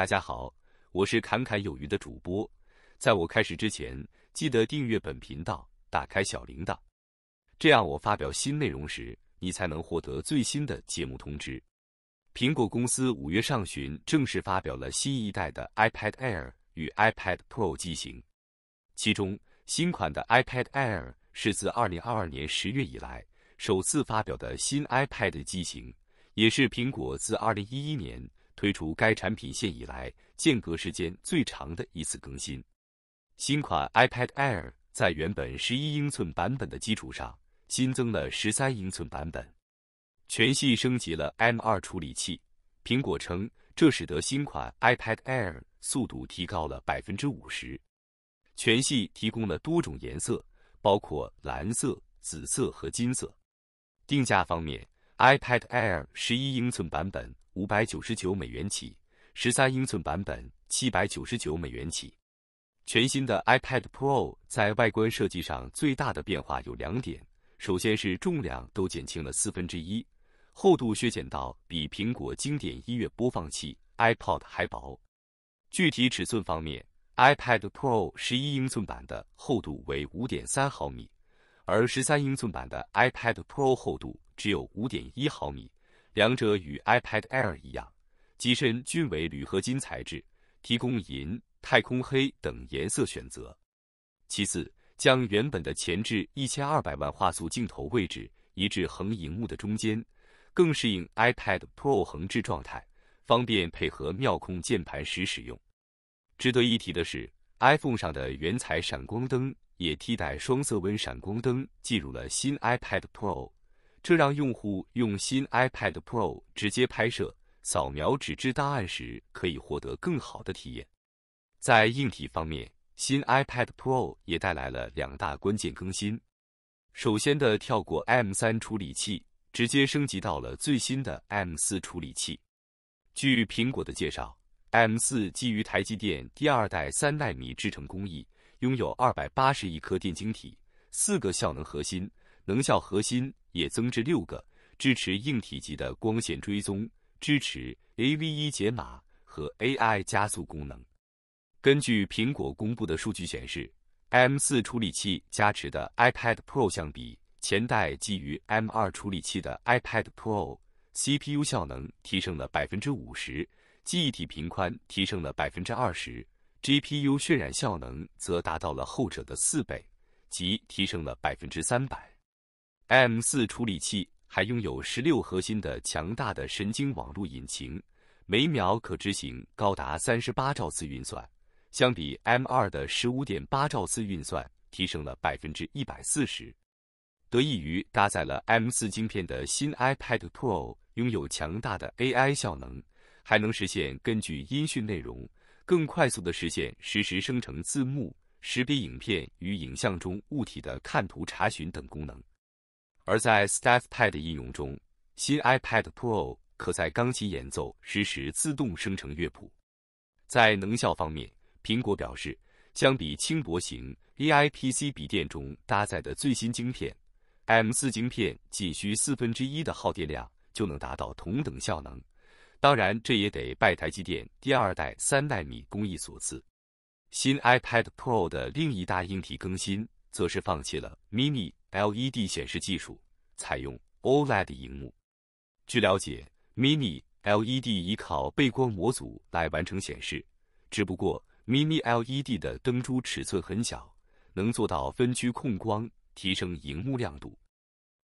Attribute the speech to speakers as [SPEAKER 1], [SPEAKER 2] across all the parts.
[SPEAKER 1] 大家好，我是侃侃有余的主播。在我开始之前，记得订阅本频道，打开小铃铛，这样我发表新内容时，你才能获得最新的节目通知。苹果公司五月上旬正式发表了新一代的 iPad Air 与 iPad Pro 机型，其中新款的 iPad Air 是自2022年十月以来首次发表的新 iPad 机型，也是苹果自2011年。推出该产品线以来，间隔时间最长的一次更新。新款 iPad Air 在原本十一英寸版本的基础上，新增了十三英寸版本。全系升级了 M2 处理器，苹果称这使得新款 iPad Air 速度提高了百分之五十。全系提供了多种颜色，包括蓝色、紫色和金色。定价方面，iPad Air 十一英寸版本五百九十九美元起，十三英寸版本七百九十九美元起。全新的 iPad Pro 在外观设计上最大的变化有两点，首先是重量都减轻了四分之一，厚度削减到比苹果经典音乐播放器 iPod 还薄。具体尺寸方面，iPad Pro 十一英寸版的厚度为五点三毫米，而十三英寸版的 iPad Pro 厚度。只有五点一毫米，两者与 iPad Air 一样，机身均为铝合金材质，提供银、太空黑等颜色选择。其次，将原本的前置一千二百万画素镜头位置移至横屏幕的中间，更适应 iPad Pro 横置状态，方便配合妙控键盘时使用。值得一提的是，iPhone 上的原彩闪光灯也替代双色温闪光灯进入了新 iPad Pro。这让用户用新 iPad Pro 直接拍摄、扫描纸质档案时可以获得更好的体验。在硬体方面，新 iPad Pro 也带来了两大关键更新。首先的跳过 M3 处理器，直接升级到了最新的 M4 处理器。据苹果的介绍，M4 基于台积电第二代三纳米制程工艺，拥有280亿颗电晶体，四个效能核心。能效核心也增至六个，支持硬体积的光线追踪，支持 AVE 解码和 AI 加速功能。根据苹果公布的数据显示，M 四处理器加持的 iPad Pro 相比前代基于 M 二处理器的 iPad Pro，CPU 效能提升了百分之五十，记忆体频宽提升了百分之二十，GPU 渲染效能则达到了后者的四倍，即提升了百分之三百。M 四处理器还拥有十六核心的强大的神经网络引擎，每秒可执行高达三十八兆次运算，相比 M 二的十五点八兆次运算提升了百分之一百四十。得益于搭载了 M 四晶片的新 iPad Pro，拥有强大的 AI 效能，还能实现根据音讯内容更快速的实现实时生成字幕、识别影片与影像中物体的看图查询等功能。而在 Staff Pad 应用中，新 iPad Pro 可在钢琴演奏实时自动生成乐谱。在能效方面，苹果表示，相比轻薄型 AIPC 笔电中搭载的最新晶片，M 四晶片仅需四分之一的耗电量就能达到同等效能。当然，这也得拜台积电第二代三纳米工艺所赐。新 iPad Pro 的另一大硬体更新。则是放弃了 mini LED 显示技术，采用 OLED 屏幕。据了解，mini LED 依靠背光模组来完成显示，只不过 mini LED 的灯珠尺寸很小，能做到分区控光，提升荧幕亮度。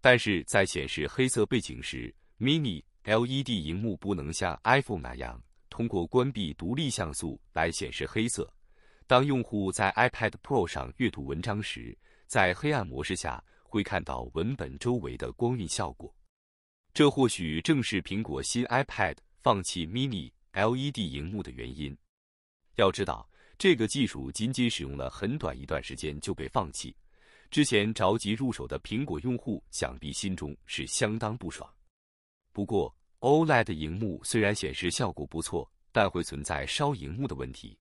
[SPEAKER 1] 但是在显示黑色背景时，mini LED 荧幕不能像 iPhone 那样，通过关闭独立像素来显示黑色。当用户在 iPad Pro 上阅读文章时，在黑暗模式下会看到文本周围的光晕效果。这或许正是苹果新 iPad 放弃 Mini LED 屏幕的原因。要知道，这个技术仅仅使用了很短一段时间就被放弃。之前着急入手的苹果用户想必心中是相当不爽。不过，OLED 屏幕虽然显示效果不错，但会存在烧屏幕的问题。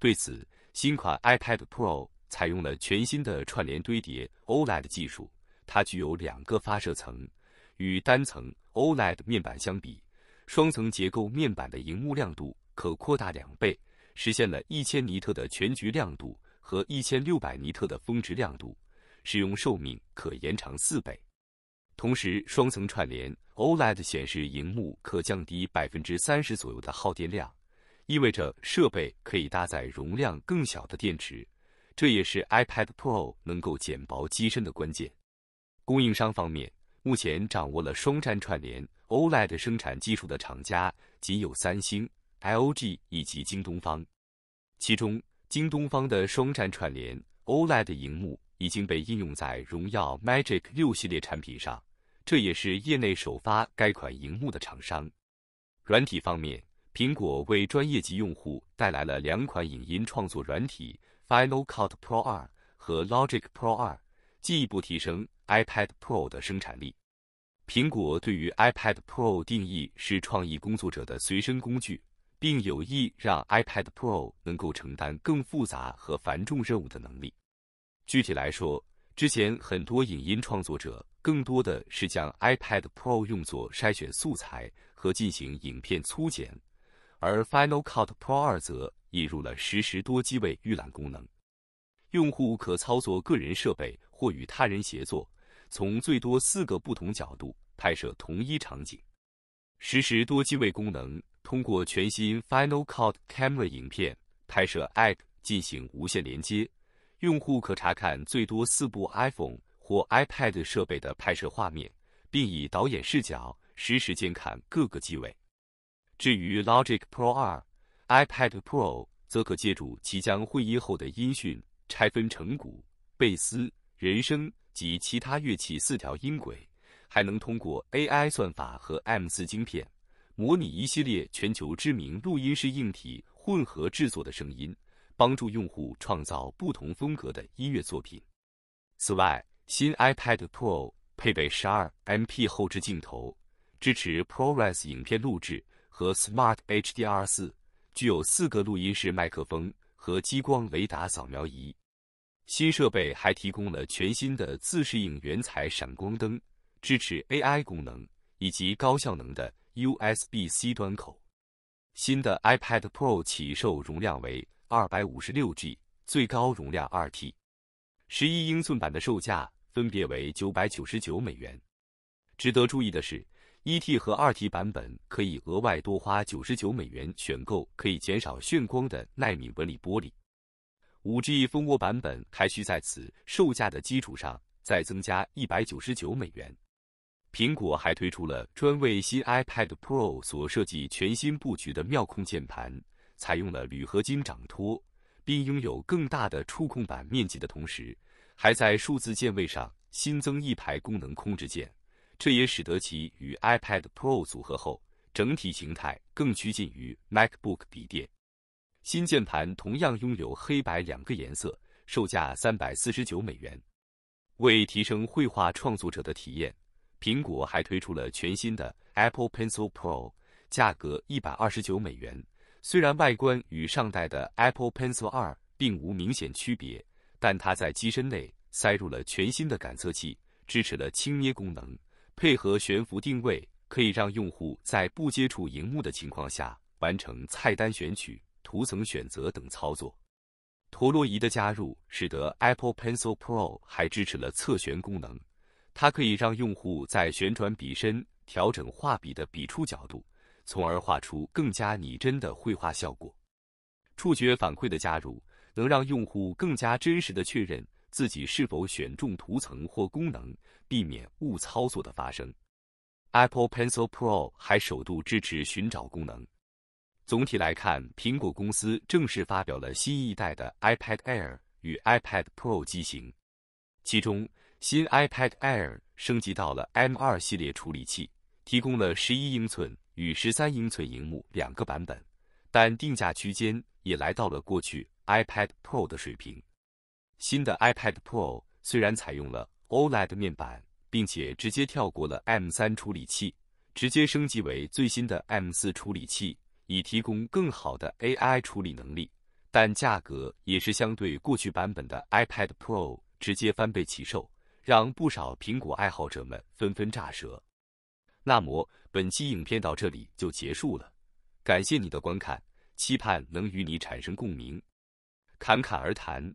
[SPEAKER 1] 对此，新款 iPad Pro 采用了全新的串联堆叠 OLED 技术，它具有两个发射层。与单层 OLED 面板相比，双层结构面板的荧幕亮度可扩大两倍，实现了一千尼特的全局亮度和一千六百尼特的峰值亮度，使用寿命可延长四倍。同时，双层串联 OLED 显示荧幕可降低百分之三十左右的耗电量。意味着设备可以搭载容量更小的电池，这也是 iPad Pro 能够减薄机身的关键。供应商方面，目前掌握了双栈串联 OLED 生产技术的厂家仅有三星、LG 以及京东方。其中，京东方的双栈串联 OLED 屏幕已经被应用在荣耀 Magic 六系列产品上，这也是业内首发该款荧幕的厂商。软体方面。苹果为专业级用户带来了两款影音创作软体 Final Cut Pro 2和 Logic Pro 2，进一步提升 iPad Pro 的生产力。苹果对于 iPad Pro 定义是创意工作者的随身工具，并有意让 iPad Pro 能够承担更复杂和繁重任务的能力。具体来说，之前很多影音创作者更多的是将 iPad Pro 用作筛选素材和进行影片粗剪。而 Final Cut Pro 二则引入了实时多机位预览功能，用户可操作个人设备或与他人协作，从最多四个不同角度拍摄同一场景。实时多机位功能通过全新 Final Cut Camera 影片拍摄 App 进行无线连接，用户可查看最多四部 iPhone 或 iPad 设备的拍摄画面，并以导演视角实时监看各个机位。至于 Logic Pro 二，iPad Pro 则可借助其将混音后的音讯拆分成鼓、贝斯、人声及其他乐器四条音轨，还能通过 AI 算法和 M 四晶片模拟一系列全球知名录音室硬体混合制作的声音，帮助用户创造不同风格的音乐作品。此外，新 iPad Pro 配备 12MP 后置镜头，支持 ProRes 影片录制。和 Smart HDR4 具有四个录音室麦克风和激光雷达扫描仪。新设备还提供了全新的自适应原彩闪光灯，支持 AI 功能以及高效能的 USB-C 端口。新的 iPad Pro 起售容量为 256G，最高容量 2T。十一英寸版的售价分别为999美元。值得注意的是。一 T 和二 T 版本可以额外多花九十九美元选购可以减少眩光的纳米纹理玻璃，五 G 蜂窝版本还需在此售价的基础上再增加一百九十九美元。苹果还推出了专为新 iPad Pro 所设计全新布局的妙控键盘，采用了铝合金掌托，并拥有更大的触控板面积的同时，还在数字键位上新增一排功能控制键。这也使得其与 iPad Pro 组合后，整体形态更趋近于 MacBook 笔电。新键盘同样拥有黑白两个颜色，售价三百四十九美元。为提升绘画创作者的体验，苹果还推出了全新的 Apple Pencil Pro，价格一百二十九美元。虽然外观与上代的 Apple Pencil 二并无明显区别，但它在机身内塞入了全新的感测器，支持了轻捏功能。配合悬浮定位，可以让用户在不接触荧幕的情况下完成菜单选取、图层选择等操作。陀螺仪的加入，使得 Apple Pencil Pro 还支持了侧旋功能，它可以让用户在旋转笔身调整画笔的笔触角度，从而画出更加拟真的绘画效果。触觉反馈的加入，能让用户更加真实的确认。自己是否选中图层或功能，避免误操作的发生。Apple Pencil Pro 还首度支持寻找功能。总体来看，苹果公司正式发表了新一代的 iPad Air 与 iPad Pro 机型，其中新 iPad Air 升级到了 M2 系列处理器，提供了十一英寸与十三英寸荧幕两个版本，但定价区间也来到了过去 iPad Pro 的水平。新的 iPad Pro 虽然采用了 OLED 面板，并且直接跳过了 M3 处理器，直接升级为最新的 M4 处理器，以提供更好的 AI 处理能力，但价格也是相对过去版本的 iPad Pro 直接翻倍起售，让不少苹果爱好者们纷纷炸舌。那么本期影片到这里就结束了，感谢你的观看，期盼能与你产生共鸣，侃侃而谈。